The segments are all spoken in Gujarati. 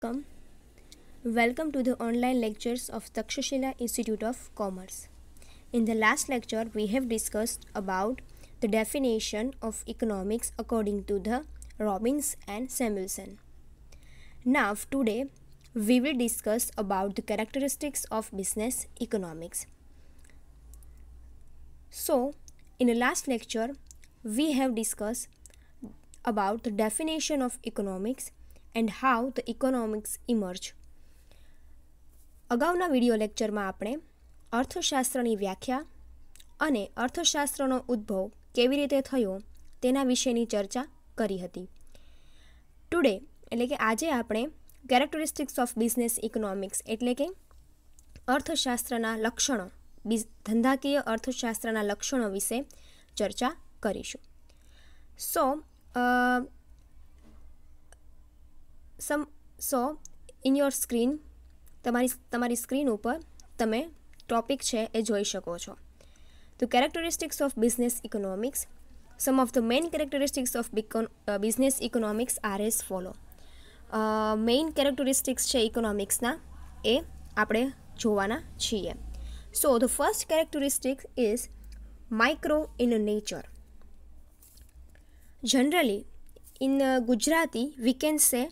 Welcome. Welcome to the online lectures of Takshashila Institute of Commerce. In the last lecture, we have discussed about the definition of economics according to the Robbins and Samuelson. Now, today, we will discuss about the characteristics of business economics. So, in the last lecture, we have discussed about the definition of economics and how the economics emerge અગાઉના વિડીયો લેક્ચરમાં આપણે અર્થશાસ્ત્રની વ્યાખ્યા અને અર્થશાસ્ત્રનો ઉદ્ભવ કેવી રીતે થયો તેના વિશેની ચર્ચા કરી હતી ટુડે એટલે કે આજે આપણે કેરેક્ટરિસ્ટિક્સ ઓફ બિઝનેસ ઇકોનોમિક્સ એટલે કે અર્થશાસ્ત્રના લક્ષણો ધંધાકીય અર્થશાસ્ત્રના લક્ષણો વિશે ચર્ચા કરીશું so some so in your screen તમારી તમારી સ્ક્રીન ઉપર તમે ટોપિક છે એ જોઈ શકો છો તો characteristics of business economics some of the main characteristics of business economics are as follow main characteristics છે ઇકોનોમિક્સના એ આપણે જોવાના છીએ so the first characteristics is micro in nature generally in Gujarati we can say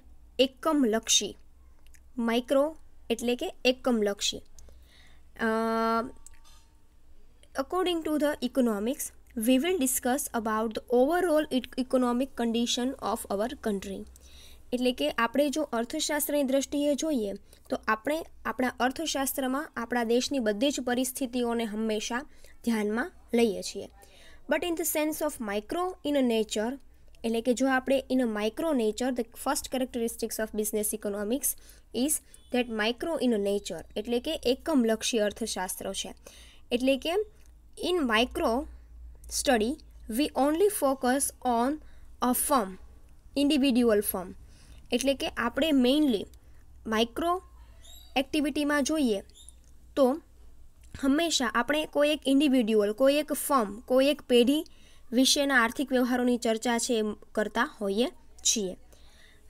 એકમલક્ષી માઇક્રો એટલે કે એકમલક્ષી according to the economics we will discuss about the overall economic condition of our country એટલે કે આપણે જો અર્થશાસ્ત્રની દ્રષ્ટિએ જોઈએ તો આપણે આપણા અર્થશાસ્ત્રમાં આપણા દેશની બધી જ પરિસ્થિતિઓને હંમેશા ધ્યાનમાં લઈએ છીએ but in the sense of micro in nature એટલે કે જો આપણે in a micro nature the first characteristics of business economics is that micro in nature એટલે કે એકમ એકમલક્ષી અર્થશાસ્ત્ર છે એટલે કે in micro study we only focus on a firm individual firm એટલે કે આપણે મેઇનલી માઇક્રો એક્ટિવિટીમાં જોઈએ તો હંમેશા આપણે કોઈ એક ઇન્ડિવિડ્યુઅલ કોઈ એક ફર્મ કોઈ એક પેઢી વિશેના આર્થિક વ્યવહારોની ચર્ચા છે એમ કરતા હોઈએ છીએ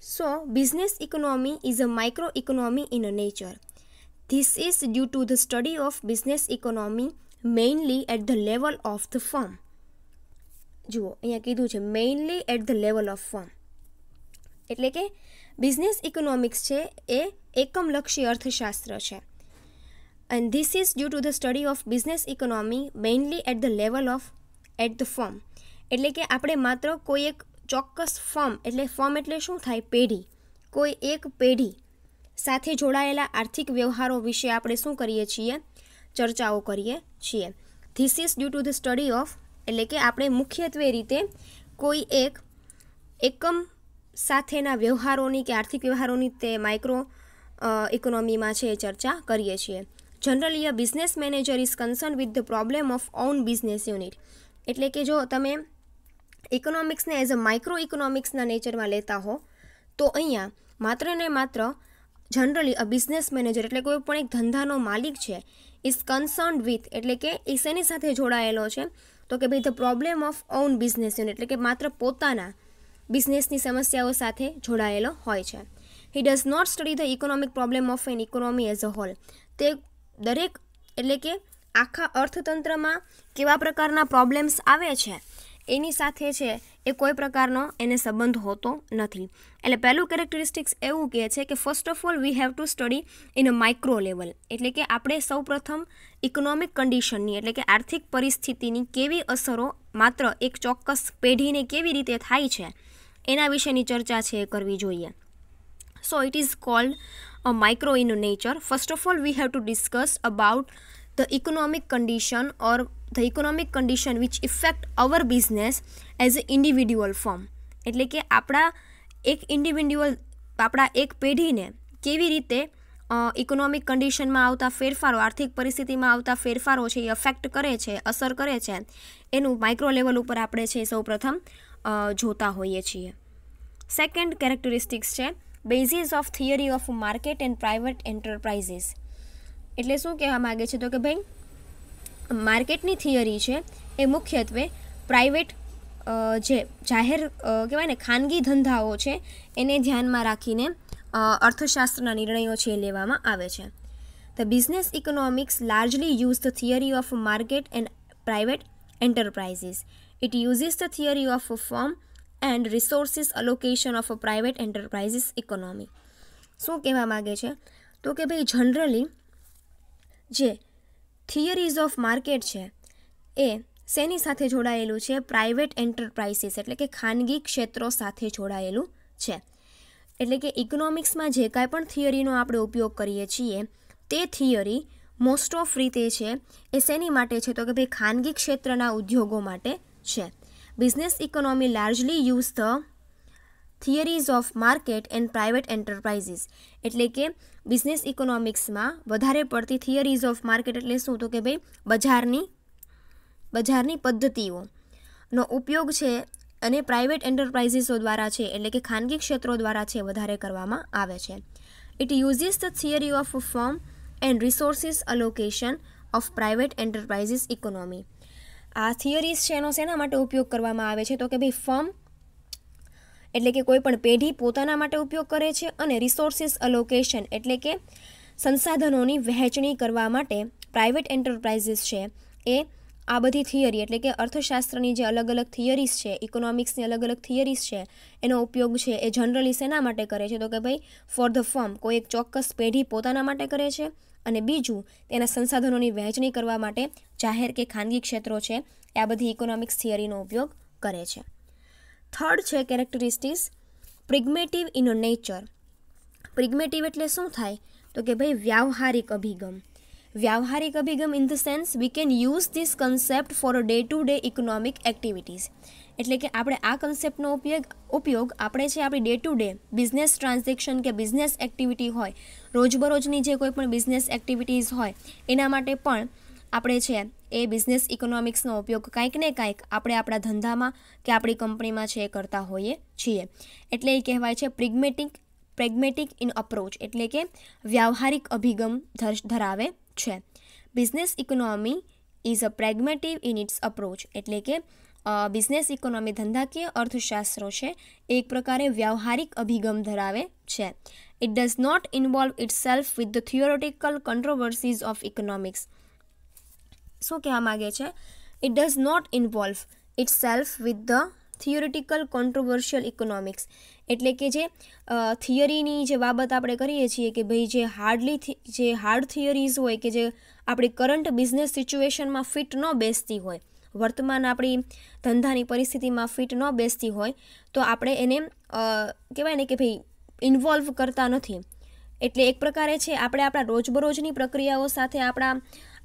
so business economy is a micro economy in a nature this is due to the study of business economy mainly at the level of the firm જુઓ અહીંયા કીધું છે mainly at the level of firm એટલે કે બિઝનેસ ઇકોનોમિક્સ છે એ એકમલક્ષી અર્થશાસ્ત્ર છે and this is due to the study of business economy mainly at the level of at the firm એટલે કે આપણે માત્ર કોઈ એક ચોક્કસ ફોર્મ એટલે ફોર્મ એટલે શું થાય પેઢી કોઈ એક પેઢી સાથે જોડાયેલા આર્થિક વ્યવહારો વિશે આપણે શું કરીએ છીએ ચર્ચાઓ કરીએ છીએ this is due to the study of એટલે કે આપણે મુખ્યત્વે રીતે કોઈ એક એકમ સાથેના વ્યવહારોની કે આર્થિક વ્યવહારોની તે માઇક્રો ઇકોનોમીમાં છે એ ચર્ચા કરીએ છીએ generally a business manager is concern with the problem of own business unit એટલે કે જો તમે ઇકોનોમિક્સને એઝ અ માઇક્રો ઇકોનોમિક્સના નેચરમાં લેતા હો તો અહીંયા માત્ર ને માત્ર જનરલી અ બિઝનેસ મેનેજર એટલે કોઈ પણ એક ધંધાનો માલિક છે ઇઝ કન્સર્ન વિથ એટલે કે એ શેની સાથે જોડાયેલો છે તો કે ભાઈ the problem of own business unit એટલે કે માત્ર પોતાના બિઝનેસની સમસ્યાઓ સાથે જોડાયેલો હોય છે he does not study the economic problem of an economy as a whole તે દરેક એટલે કે આખા અર્થતંત્રમાં કેવા પ્રકારના પ્રોબ્લેમ્સ આવે છે એની સાથે છે એ કોઈ પ્રકારનો એને સંબંધ હોતો નથી એટલે પહેલું કેરેક્ટરિસ્ટિક્સ એવું કહે છે કે first of all we have to study in a micro level એટલે કે આપણે સૌ પ્રથમ ઇકોનોમિક કન્ડિશનની એટલે કે આર્થિક પરિસ્થિતિની કેવી અસરો માત્ર એક ચોક્કસ પેઢીને કેવી રીતે થાય છે એના વિશેની ચર્ચા છે એ કરવી જોઈએ so it is called a micro in nature first of all we have to discuss about the economic condition or the economic condition which effect our business as a individual firm એટલે કે આપણા એક ઇન્ડિવિડ્યુઅલ આપણા એક પેઢીને કેવી રીતે ઇકોનોમિક કન્ડિશનમાં આવતા ફેરફારો આર્થિક પરિસ્થિતિમાં આવતા ફેરફારો છે એ અફેક્ટ કરે છે અસર કરે છે એનું માઇક્રો લેવલ ઉપર આપણે છે સૌપ્રથમ જોતા હોઈએ છીએ સેકન્ડ કેરેક્ટરિસ્ટિક્સ છે basis of theory of market and private enterprises એટલે શું કહેવા માગે છે તો કે ભાઈ માર્કેટની થિયરી છે એ મુખ્યત્વે પ્રાઇવેટ જે જાહેર કહેવાય ને ખાનગી ધંધાઓ છે એને ધ્યાનમાં રાખીને અર્થશાસ્ત્રના નિર્ણયો છે એ લેવામાં આવે છે the business economics largely use the theory of market and private enterprises it uses the theory of a and and allocation of private enterprises economy શું કહેવા માગે છે તો કે ભાઈ જનરલી જે થિયરીઝ ઓફ માર્કેટ છે એ શેની સાથે જોડાયેલું છે પ્રાઇવેટ એન્ટરપ્રાઇઝીસ એટલે કે ખાનગી ક્ષેત્રો સાથે જોડાયેલું છે એટલે કે ઇકોનોમિક્સમાં જે કાંઈ પણ થિયરીનો આપણે ઉપયોગ કરીએ છીએ તે થિયરી મોસ્ટ ઓફ રીતે છે એ શેની માટે છે તો કે ભાઈ ખાનગી ક્ષેત્રના ઉદ્યોગો માટે છે business economy largely use the theories of market and private enterprises એટલે કે બિઝનેસ ઇકોનોમિક્સમાં વધારે પડતી થિયરીઝ ઓફ માર્કેટ એટલે શું તો કે ભાઈ બજારની બજારની પદ્ધતિઓનો ઉપયોગ છે અને પ્રાઇવેટ એન્ટરપ્રાઇઝીસો દ્વારા છે એટલે કે ખાનગી ક્ષેત્રો દ્વારા છે વધારે કરવામાં આવે છે it uses the theory of firm and resources allocation of private enterprises economy આ થિયરીઝ છે એનો શેના માટે ઉપયોગ કરવામાં આવે છે તો કે ભાઈ ફર્મ એટલે કે કોઈપણ પેઢી પોતાના માટે ઉપયોગ કરે છે અને રિસોર્સિસ અલોકેશન એટલે કે સંસાધનોની વહેંચણી કરવા માટે પ્રાઇવેટ એન્ટરપ્રાઇઝીસ છે એ આ બધી થિયરી એટલે કે અર્થશાસ્ત્રની જે અલગ અલગ થિયરીઝ છે ઇકોનોમિક્સની અલગ અલગ થિયરીઝ છે એનો ઉપયોગ છે એ જનરલી શેના માટે કરે છે તો કે ભાઈ ફોર ધ ફર્મ કોઈ એક ચોક્કસ પેઢી પોતાના માટે કરે છે અને બીજું તેના સંસાધનોની વહેંચણી કરવા માટે જાહેર કે ખાનગી ક્ષેત્રો છે એ આ બધી ઇકોનોમિક્સ થિયરીનો ઉપયોગ કરે છે થર્ડ છે characteristics pragmatic in nature pragmatic એટલે શું થાય તો કે ભાઈ વ્યવહારિક અભિગમ વ્યવહારિક અભિગમ in the sense we can use this concept for day to day economic activities એટલે કે આપણે આ કન્સેપ્ટનો ઉપયોગ ઉપયોગ આપણે છે આપણી day to day business transaction કે બિઝનેસ એક્ટિવિટી હોય રોજબરોજની જે કોઈ પણ બિઝનેસ એક્ટિવિટીઝ હોય એના માટે પણ આપણે છે એ બિઝનેસ ઇકોનોમિક્સનો ઉપયોગ કંઈક ને કાંઈક આપણે આપણા ધંધામાં કે આપણી કંપનીમાં છે એ કરતા હોઈએ છીએ એટલે એ કહેવાય છે પ્રિગ્મેટિક પ્રેગમેટિક ઇન અપ્રોચ એટલે કે વ્યવહારિક અભિગમ ધરાવે છે business economy is a pragmatic in its approach એટલે કે બિઝનેસ ઇકોનોમી ધંધાકીય અર્થશાસ્ત્રો છે એક પ્રકારે વ્યવહારિક અભિગમ ધરાવે છે it does not involve itself with the theoretical controversies of economics શું કહેવા માગે છે it does not involve itself with the theoretical controversial economics એટલે કે જે થિયરીની જે બાબત આપણે કરીએ છીએ કે ભાઈ જે હાર્ડલી જે હાર્ડ થિયરીઝ હોય કે જે આપણી કરંટ બિઝનેસ સિચ્યુએશનમાં ફિટ ન બેસતી હોય વર્તમાન આપણી ધંધાની પરિસ્થિતિમાં ફિટ ન બેસતી હોય તો આપણે એને કહેવાય ને કે ભાઈ ઇન્વોલ્વ કરતા નથી એટલે એક પ્રકારે છે આપણે આપણા રોજબરોજની પ્રક્રિયાઓ સાથે આપણા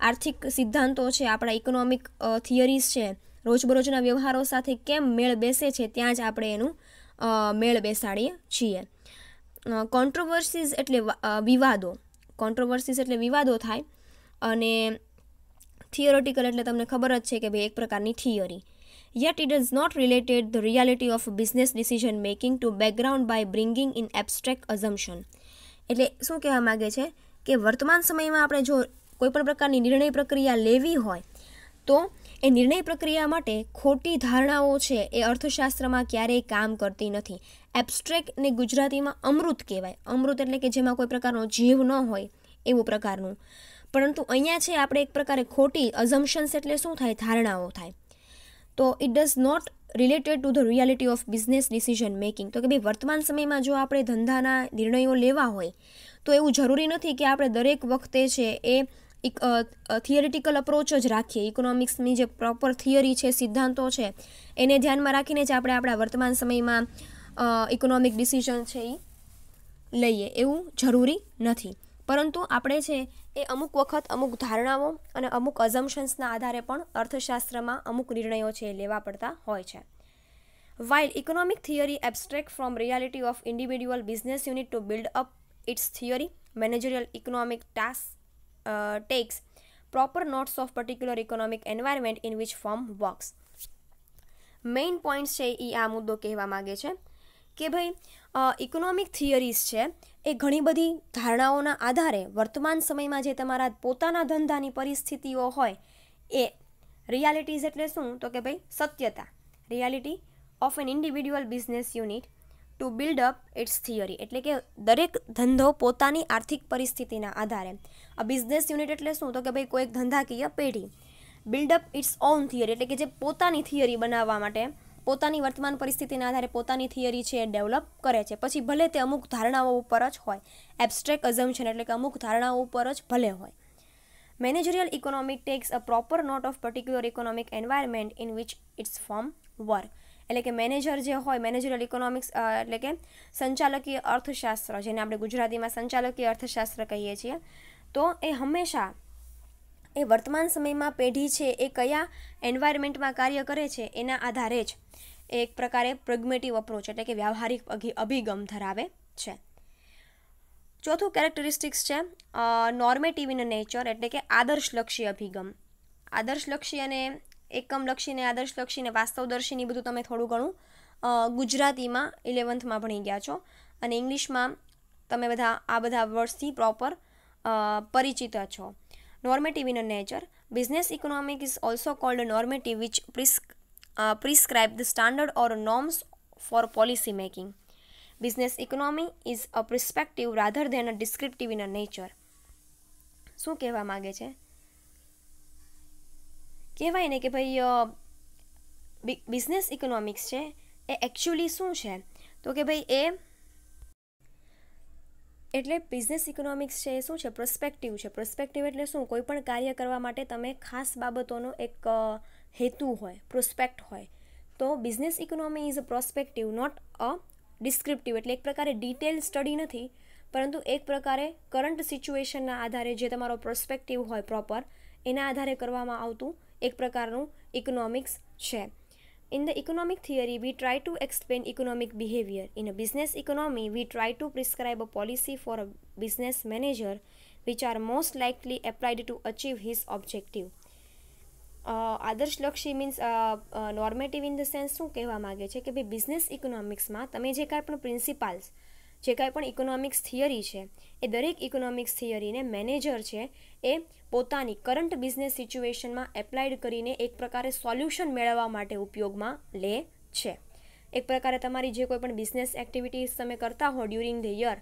આર્થિક સિદ્ધાંતો છે આપણા ઇકોનોમિક થિયરીઝ છે રોજબરોજના વ્યવહારો સાથે કેમ મેળ બેસે છે ત્યાં જ આપણે એનું મેળ બેસાડીએ છીએ કોન્ટ્રોવર્સીસ એટલે વિવાદો કોન્ટ્રોવર્સીસ એટલે વિવાદો થાય અને થિયોરોટિકલ એટલે તમને ખબર જ છે કે ભાઈ એક પ્રકારની theory yet it is not related the reality of business decision making to background by bringing in abstract assumption એટલે શું કહેવા માગે છે કે વર્તમાન સમયમાં આપણે જો કોઈપણ પ્રકારની નિર્ણય પ્રક્રિયા લેવી હોય તો એ નિર્ણય પ્રક્રિયા માટે ખોટી ધારણાઓ છે એ અર્થશાસ્ત્રમાં ક્યારેય કામ કરતી નથી એબ્સ્ટ્રેક્ટ ને ગુજરાતીમાં અમૃત કહેવાય અમૃત એટલે કે જેમાં કોઈ પ્રકારનો જીવ ન હોય એવું પ્રકારનું પરંતુ અહીંયા છે આપણે એક પ્રકારે ખોટી અઝમ્પશન્સ એટલે શું થાય ધારણાઓ થાય તો it does not related to the reality of business decision making તો કે ભાઈ વર્તમાન સમયમાં જો આપણે ધંધાના નિર્ણયો લેવા હોય તો એવું જરૂરી નથી કે આપણે દરેક વખતે છે એ એક થિયરિટિકલ અપ્રોચ જ રાખીએ ઇકોનોમિક્સની જે પ્રોપર થિયરી છે સિદ્ધાંતો છે એને ધ્યાનમાં રાખીને જ આપણે આપણા વર્તમાન સમયમાં ઇકોનોમિક ડિસિઝન છે એ લઈએ એવું જરૂરી નથી પરંતુ આપણે છે એ અમુક વખત અમુક ધારણાઓ અને અમુક અઝમ્પશન્સના આધારે પણ અર્થશાસ્ત્રમાં અમુક નિર્ણયો છે એ લેવા પડતા હોય છે while economic theory abstract from reality of individual business unit to build up its theory managerial economic task uh, takes proper notes of particular economic environment in which firm works main points છે એ આ મુદ્દો કહેવા માગે છે કે ભાઈ ઇકોનોમિક થિયરીઝ છે એ ઘણી બધી ધારણાઓના આધારે વર્તમાન સમયમાં જે તમારા પોતાના ધંધાની પરિસ્થિતિઓ હોય એ રિયાલિટીઝ એટલે શું તો કે ભાઈ સત્યતા reality of an individual business unit to build up its theory એટલે કે દરેક ધંધો પોતાની આર્થિક પરિસ્થિતિના આધારે આ બિઝનેસ યુનિટ એટલે શું તો કે ભાઈ કોઈક ધંધાકીય પેઢી build up its own theory એટલે કે જે પોતાની થિયરી બનાવવા માટે પોતાની વર્તમાન પરિસ્થિતિના આધારે પોતાની થિયરી છે એ ડેવલપ કરે છે પછી ભલે તે અમુક ધારણાઓ ઉપર જ હોય એબસ્ટ્રેક્ટ અઝમ્પશન એટલે કે અમુક ધારણાઓ ઉપર જ ભલે હોય managerial economic takes a proper note of particular economic environment in which its firm work એટલે કે મેનેજર જે હોય મેનેજરલ ઇકોનોમિક્સ એટલે કે સંચાલકીય અર્થશાસ્ત્ર જેને આપણે ગુજરાતીમાં સંચાલકીય અર્થશાસ્ત્ર કહીએ છીએ તો એ હંમેશા એ વર્તમાન સમયમાં પેઢી છે એ કયા એન્વાયરમેન્ટમાં કાર્ય કરે છે એના આધારે જ એક પ્રકારે પ્રગ્મેટિવ અપ્રોચ એટલે કે વ્યવહારિક અભિગમ ધરાવે છે ચોથું કેરેક્ટરિસ્ટિક્સ છે નોર્મેટિવ ઇન નેચર એટલે કે આદર્શલક્ષી અભિગમ આદર્શલક્ષી અને એકમલક્ષીને આદર્શલક્ષીને વાસ્તવદર્શીને બધું તમે થોડું ઘણું ગુજરાતીમાં ઇલેવન્થમાં ભણી ગયા છો અને ઇંગ્લિશમાં તમે બધા આ બધા વર્ડ્સથી પ્રોપર પરિચિત છો normative in a nature. Business economic is also called a normative which pres uh, prescribe the standard or norms for policy making. Business economy is a perspective rather than a descriptive in a nature. શું કહેવા માગે છે કહેવાય ને કે ભાઈ બિઝનેસ ઇકોનોમિક્સ છે એ એકચ્યુઅલી શું છે તો કે ભાઈ એ એટલે બિઝનેસ ઇકોનોમિક્સ છે એ શું છે પ્રોસ્પેક્ટિવ છે પ્રોસ્પેક્ટિવ એટલે શું કોઈ પણ કાર્ય કરવા માટે તમે ખાસ બાબતોનો એક હેતુ હોય પ્રોસ્પેક્ટ હોય તો business economy is a prospective not a descriptive એટલે એક પ્રકારે ડિટેલ સ્ટડી નથી પરંતુ એક પ્રકારે કરંટ સિચ્યુએશનના આધારે જે તમારો પ્રોસ્પેક્ટિવ હોય પ્રોપર એના આધારે કરવામાં આવતું એક પ્રકારનું ઇકોનોમિક્સ છે In the economic theory, we try to explain economic behavior. In a business economy, we try to prescribe a policy for a business manager which are most likely applied to achieve his objective. આદર્શલક્ષી means normative in the sense શું કહેવા માગે છે કે ભાઈ બિઝનેસ ઇકોનોમિક્સમાં તમે જે કાંઈ પણ પ્રિન્સિપાલ્સ જે કાંઈ પણ ઇકોનોમિક્સ થિયરી છે એ દરેક ઇકોનોમિક્સ થિયરીને મેનેજર છે એ પોતાની કરંટ બિઝનેસ સિચ્યુએશનમાં એપ્લાઇડ કરીને એક પ્રકારે સોલ્યુશન મેળવવા માટે ઉપયોગમાં લે છે એક પ્રકારે તમારી જે કોઈ પણ બિઝનેસ એક્ટિવિટીઝ તમે કરતા હો ડ્યુરિંગ ધ યર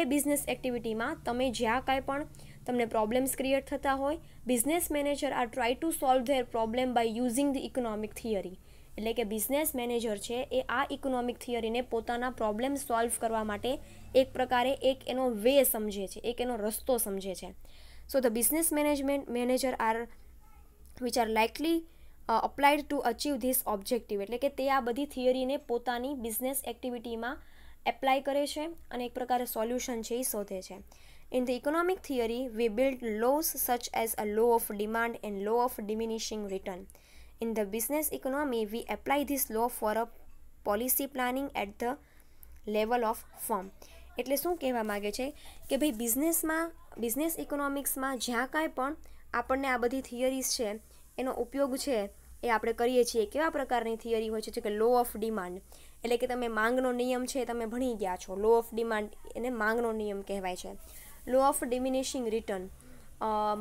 એ બિઝનેસ એક્ટિવિટીમાં તમે જ્યાં કાંઈ પણ તમને પ્રોબ્લેમ્સ ક્રિએટ થતા હોય business manager are try to solve their problem by using the economic theory એટલે કે બિઝનેસ મેનેજર છે એ આ ઇકોનોમિક થિયરીને પોતાના પ્રોબ્લેમ સોલ્વ કરવા માટે એક પ્રકારે એક એનો વે સમજે છે એક એનો રસ્તો સમજે છે so the business management manager are which are likely applied to achieve this objective એટલે કે તે આ બધી થિયરીને પોતાની બિઝનેસ એક્ટિવિટીમાં એપ્લાય કરે છે અને એક પ્રકારે સોલ્યુશન છે એ શોધે છે in the economic theory we build laws such as a law of demand and law of diminishing return in the business economy we apply this law for a policy planning at the level of firm એટલે શું કહેવા માગે છે કે ભાઈ બિઝનેસમાં બિઝનેસ ઇકોનોમિક્સમાં જ્યાં કાંઈ પણ આપણને આ બધી થિયરીઝ છે એનો ઉપયોગ છે એ આપણે કરીએ છીએ કેવા પ્રકારની થિયરી હોય છે કે લો ઓફ ડિમાન્ડ એટલે કે તમે માંગનો નિયમ છે તમે ભણી ગયા છો લો ઓફ ડિમાન્ડ એને માંગનો નિયમ કહેવાય છે લો ઓફ ડિમિનિશિંગ રિટર્ન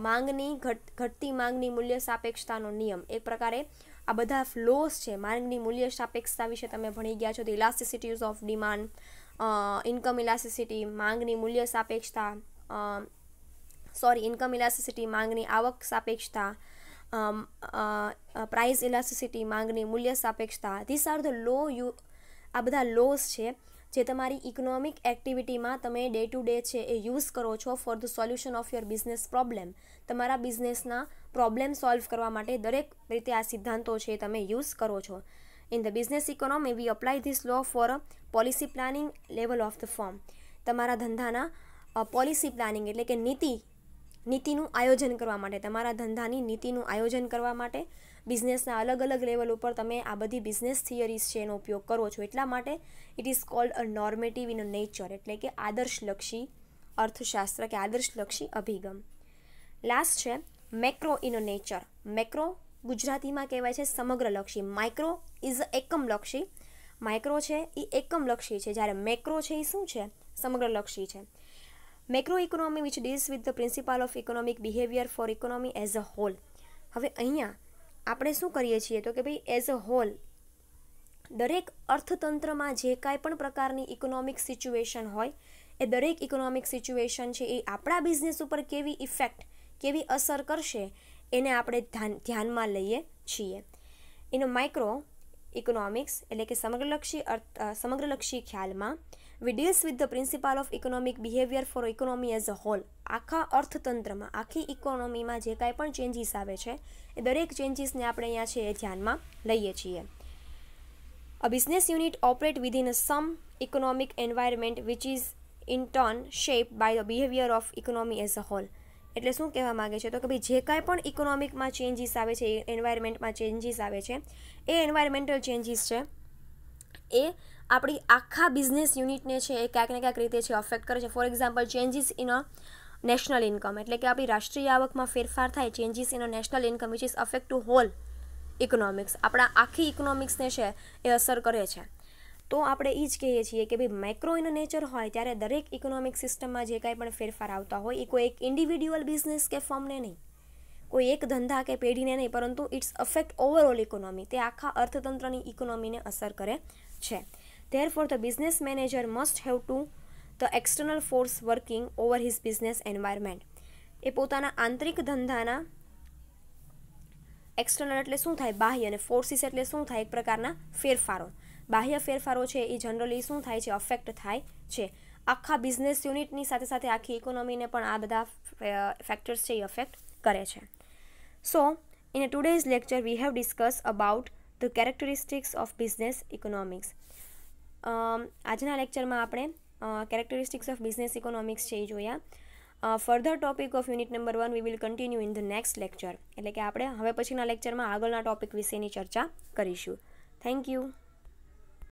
માંગની ઘટતી માંગની મૂલ્ય સાપેક્ષતાનો નિયમ એક પ્રકારે આ બધા ફ્લોઝ છે માંગની મૂલ્ય સાપેક્ષતા વિશે તમે ભણી ગયા છો તો elasticities of demand income elasticity માંગની મૂલ્ય સાપેક્ષતા સોરી ઇન્કમ ઇલાસ્ટિસિટી માંગની આવક સાપેક્ષતા પ્રાઇઝ ઇલાસ્ટિસિટી માંગની મૂલ્ય સાપેક્ષતા this are the law you આ બધા લોસ છે જે તમારી ઇકોનોમિક એક્ટિવિટીમાં તમે ડે ટુ ડે છે એ યુઝ કરો છો for the solution of your business problem તમારા બિઝનેસના પ્રોબ્લેમ સોલ્વ કરવા માટે દરેક રીતે આ સિદ્ધાંતો છે તમે યુઝ કરો છો in the business economy we apply this law for policy planning level of the firm તમારા ધંધાના પોલિસી પ્લાનિંગ એટલે કે નીતિ નીતિનું આયોજન કરવા માટે તમારા ધંધાની નીતિનું આયોજન કરવા માટે બિઝનેસના અલગ અલગ લેવલ ઉપર તમે આ બધી બિઝનેસ થિયરીઝ છે એનો ઉપયોગ કરો છો એટલા માટે it is called a normative in a nature એટલે કે આદર્શલક્ષી અર્થશાસ્ત્ર કે આદર્શલક્ષી અભિગમ લાસ્ટ છે macro in a nature macro ગુજરાતીમાં કહેવાય છે સમગ્રલક્ષી માઇક્રો ઇઝ અ એકમલક્ષી માઇક્રો છે એ એકમલક્ષી છે જ્યારે મેક્રો છે એ શું છે સમગ્રલક્ષી છે macro economy which deals with the principle of economic behaviour for economy as a whole હવે અહીંયા આપણે શું કરીએ છીએ તો કે ભાઈ એઝ અ હોલ દરેક અર્થતંત્રમાં જે કાંઈ પણ પ્રકારની ઇકોનોમિક સિચ્યુએશન હોય એ દરેક ઇકોનોમિક સિચ્યુએશન છે એ આપણા બિઝનેસ ઉપર કેવી ઇફેક્ટ કેવી અસર કરશે એને આપણે ધ્યાન ધ્યાનમાં લઈએ છીએ એનો માઇક્રો ઇકોનોમિક્સ એટલે કે સમગ્રલક્ષી સમગ્રલક્ષી ખ્યાલમાં we deals with the principle of economic behaviour for economy as a whole આખા અર્થતંત્રમાં આખી ઇકોનોમીમાં જે કાંઈ પણ ચેન્જીસ આવે છે એ દરેક ચેન્જીસને આપણે અહીંયા છે એ ધ્યાનમાં લઈએ છીએ a business unit operate within a some economic environment which is in turn shape by the behaviour of economy as a whole એટલે શું કહેવા માગે છે તો કે ભાઈ જે કાંઈ પણ ઇકોનોમિકમાં ચેન્જીસ આવે છે એન્વાયરમેન્ટમાં ચેન્જીસ આવે છે એ એન્વાયરમેન્ટલ ચેન્જીસ છે એ આપણી આખા બિઝનેસ યુનિટને છે એ ક્યાંક ને ક્યાંક રીતે છે અફેક્ટ કરે છે for example changes in a national income એટલે કે આપણી રાષ્ટ્રીય આવકમાં ફેરફાર થાય changes in a national income which is affect to whole economics આપણા આખી ઇકોનોમિક્સને છે એ અસર કરે છે તો આપણે એ જ કહીએ છીએ કે ભાઈ માઇક્રો ઇન નેચર હોય ત્યારે દરેક ઇકોનોમિક સિસ્ટમમાં જે કાંઈ પણ ફેરફાર આવતા હોય એ કોઈ એક ઇન્ડિવિડ્યુઅલ બિઝનેસ કે ફોર્મને નહીં કોઈ એક ધંધા કે પેઢીને નહીં પરંતુ ઇટ્સ અફેક્ટ ઓવરઓલ ઇકોનોમી તે આખા અર્થતંત્રની ઇકોનોમીને અસર કરે છે Therefore, the business manager must have to the external force working over his business environment. એ પોતાના આંતરિક ધંધાના એક્સટર્નલ એટલે શું થાય બાહ્ય અને ફોર્સિસ એટલે શું થાય એક પ્રકારના ફેરફારો બાહ્ય ફેરફારો છે એ જનરલી શું થાય છે અફેક્ટ થાય છે આખા બિઝનેસ યુનિટની સાથે સાથે આખી ઇકોનોમીને પણ આ બધા ફેક્ટર્સ છે એ અફેક્ટ કરે છે so in today's lecture we have discuss about the characteristics of business economics આજના લેક્ચરમાં આપણે કેરેક્ટરિસ્ટિક્સ ઓફ બિઝનેસ ઇકોનોમિક્સ છે એ જોયા further topic of unit number one we will continue in the next lecture એટલે કે આપણે હવે પછીના લેક્ચરમાં આગળના ટોપિક વિશેની ચર્ચા કરીશું થેન્ક યુ